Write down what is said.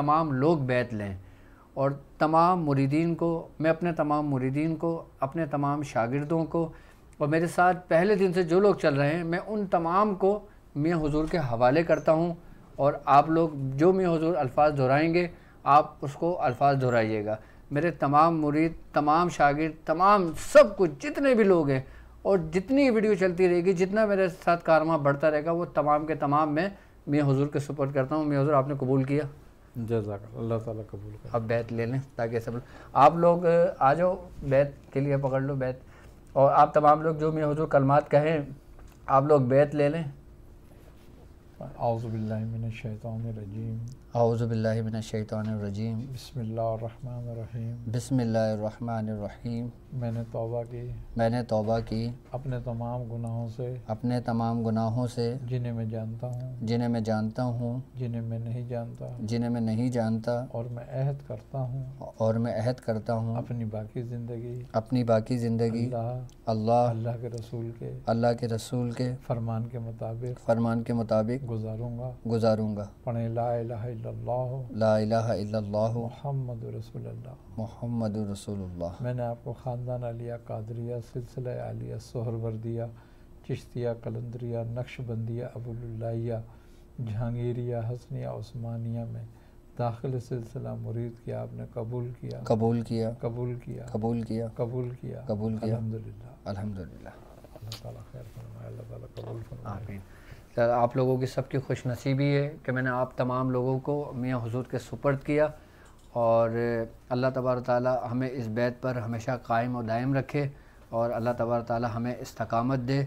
तमाम लोग बैत लें और तमाम मुरीदीन को मैं अपने तमाम मुरीदीन को अपने तमाम शागिर्दों को और मेरे साथ पहले दिन से जो लोग चल रहे हैं मैं उन तमाम को मैं हजूर के हवाले करता हूँ और आप लोग जो मैं हुजूर अल्फाज दोहराएंगे आप उसको अल्फाज दोहराइएगा मेरे तमाम मुरीद तमाम शागिर्द तमाम सब कुछ जितने भी लोग हैं और जितनी वीडियो चलती रहेगी जितना मेरे साथ कारमा बढ़ता रहेगा वो तमाम के तमाम मैं मैं हुजूर के सपोर्ट करता हूँ मैं हुजूर आपने कबूल किया जजाक अल्लाह ताला कबूल कर अब बैत ले लें ताकि सब आप लोग आ जाओ बैत के लिए पकड़ लो बैत और आप तमाम लोग जो मैं हजूर कलमात कहें आप लोग बैत ले लें बसमीम बसमीम मैंने तोबा की मैंने की अपने तमाम गुनाहों से अपने तमाम गुनाहों से जिन्हें मैं जानता हूँ जिन्हें मैं जानता हूँ जिन्हें मैं नहीं जानता जिन्हें मैं नहीं जानता और मैं अहद करता हूँ और मैं अहद करता हूँ अपनी बाकी ज़िंदगी अपनी बाकी ज़िंदगी अल्लाह अल्लाह के रसूल के अल्लाह के रसूल के फरमान के मुताबिक फरमान के मुताबिक गुजारूंगा गुजारूंगा पढ़े ला मोहम्मद मोहम्मद मैंने आपको ख़ानदान आलिया कादरिया सिलसिला आलिया सोहरवर्दिया चिश्तिया कलंदरिया नक्शबंदिया अबुल्लिया जहांगीरिया हसनिया उस्मानिया में दाखिल सिलसिला मुरीद किया आपने कबूल किया कबूल किया कबूल किया कबूल किया कबूल किया कबूल किया अलहमदिल्ला अल्हम्दुलिल्लाह अल्लाह ताला खैर फरमाए अल्लाह ताला कबूल फरमाए आमीन तो आप लोगों की सबकी खुश नसीबी है कि मैंने आप तमाम लोगों को मियाँ हजूर के सुपर्द किया और अल्लाह तबार ताली हमें इस बैत पर हमेशा कायम और दायम रखे और अल्लाह तबार ताली हमें इस्तकामत दे